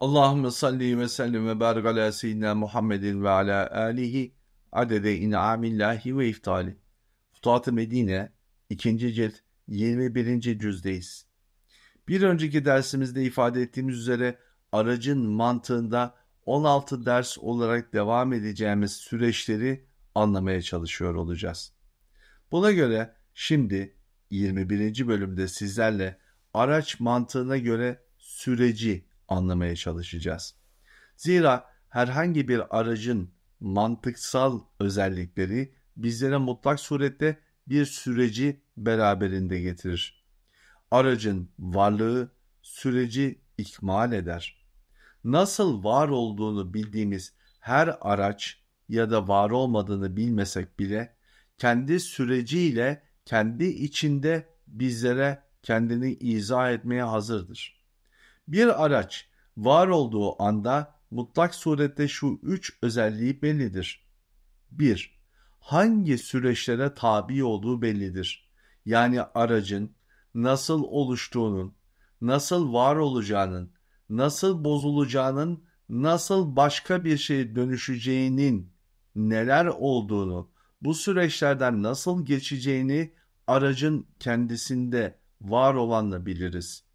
Allahümme salli ve sellim ve barik ala seyyidina Muhammedin ve ala alihi adede in'amillahi ve iftali. futat Medine 2. cilt 21. cüzdeyiz. Bir önceki dersimizde ifade ettiğimiz üzere aracın mantığında 16 ders olarak devam edeceğimiz süreçleri anlamaya çalışıyor olacağız. Buna göre şimdi 21. bölümde sizlerle araç mantığına göre süreci anlamaya çalışacağız. Zira herhangi bir aracın mantıksal özellikleri bizlere mutlak surette bir süreci beraberinde getirir. Aracın varlığı süreci ikmal eder. Nasıl var olduğunu bildiğimiz her araç ya da var olmadığını bilmesek bile kendi süreciyle kendi içinde bizlere kendini izah etmeye hazırdır. Bir araç var olduğu anda mutlak surette şu üç özelliği bellidir. 1. Hangi süreçlere tabi olduğu bellidir. Yani aracın nasıl oluştuğunun, nasıl var olacağının, nasıl bozulacağının, nasıl başka bir şeye dönüşeceğinin neler olduğunu, bu süreçlerden nasıl geçeceğini aracın kendisinde var olanla biliriz.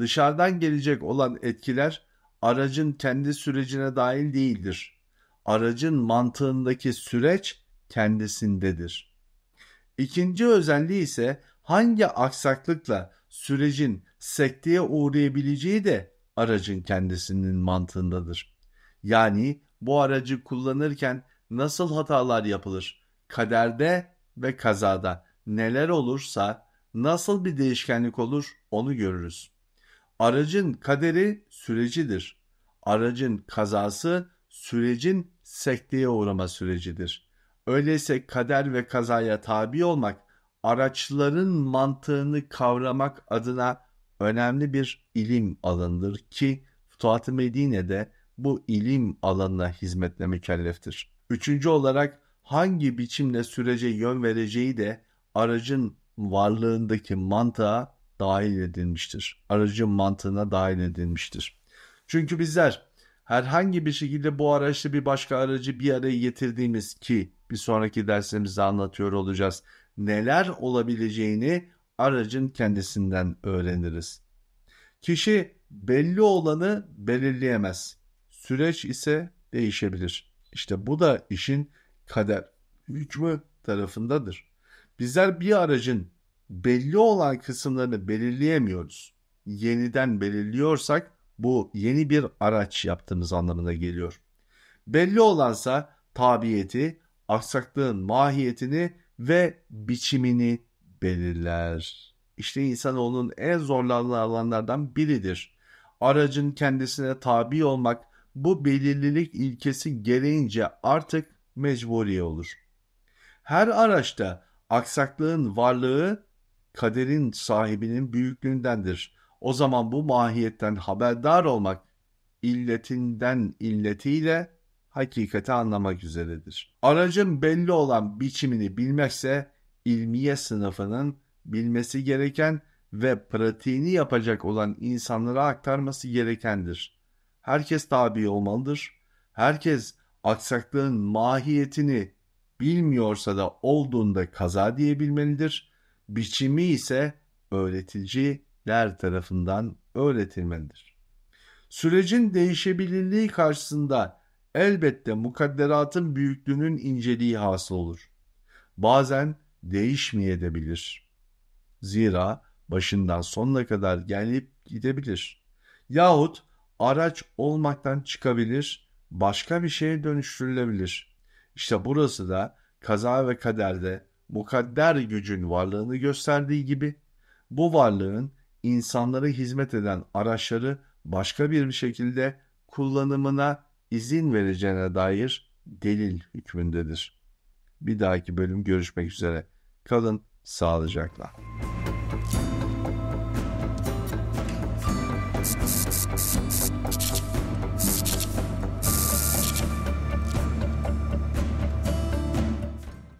Dışarıdan gelecek olan etkiler aracın kendi sürecine dahil değildir. Aracın mantığındaki süreç kendisindedir. İkinci özelliği ise hangi aksaklıkla sürecin sekteye uğrayabileceği de aracın kendisinin mantığındadır. Yani bu aracı kullanırken nasıl hatalar yapılır? Kaderde ve kazada neler olursa nasıl bir değişkenlik olur onu görürüz. Aracın kaderi sürecidir. Aracın kazası sürecin sekteye uğrama sürecidir. Öyleyse kader ve kazaya tabi olmak araçların mantığını kavramak adına önemli bir ilim alanıdır ki Futuhat-ı Medine'de bu ilim alanına hizmetle mükelleftir. Üçüncü olarak hangi biçimle sürece yön vereceği de aracın varlığındaki mantığa dahil edilmiştir. Aracın mantığına dahil edilmiştir. Çünkü bizler herhangi bir şekilde bu araçla bir başka aracı bir araya getirdiğimiz ki bir sonraki dersimizde anlatıyor olacağız. Neler olabileceğini aracın kendisinden öğreniriz. Kişi belli olanı belirleyemez. Süreç ise değişebilir. İşte bu da işin kader hükmü tarafındadır. Bizler bir aracın belli olan kısımlarını belirleyemiyoruz. Yeniden belirliyorsak bu yeni bir araç yaptığımız anlamına geliyor. Belli olansa tabiyeti, aksaklığın mahiyetini ve biçimini belirler. İşte insanoğlunun en zorlanan alanlardan biridir. Aracın kendisine tabi olmak bu belirlilik ilkesi gereğince artık mecburiye olur. Her araçta aksaklığın varlığı kaderin sahibinin büyüklüğündendir. O zaman bu mahiyetten haberdar olmak illetinden illetiyle hakikati anlamak üzeredir. Aracın belli olan biçimini bilmekse ilmiye sınıfının bilmesi gereken ve pratiğini yapacak olan insanlara aktarması gerekendir. Herkes tabi olmalıdır. Herkes aksaklığın mahiyetini bilmiyorsa da olduğunda kaza diyebilmelidir.'' biçimi ise öğreticiler tarafından öğretilmelidir. Sürecin değişebilirliği karşısında elbette mukadderatın büyüklüğünün inceliği hasıl olur. Bazen değişmeyebilir. Zira başından sonuna kadar gelip gidebilir. Yahut araç olmaktan çıkabilir, başka bir şeye dönüştürülebilir. İşte burası da kaza ve kaderde mukadder gücün varlığını gösterdiği gibi bu varlığın insanlara hizmet eden araçları başka bir şekilde kullanımına izin vereceğine dair delil hükmündedir. Bir dahaki bölüm görüşmek üzere. Kalın sağlıcakla.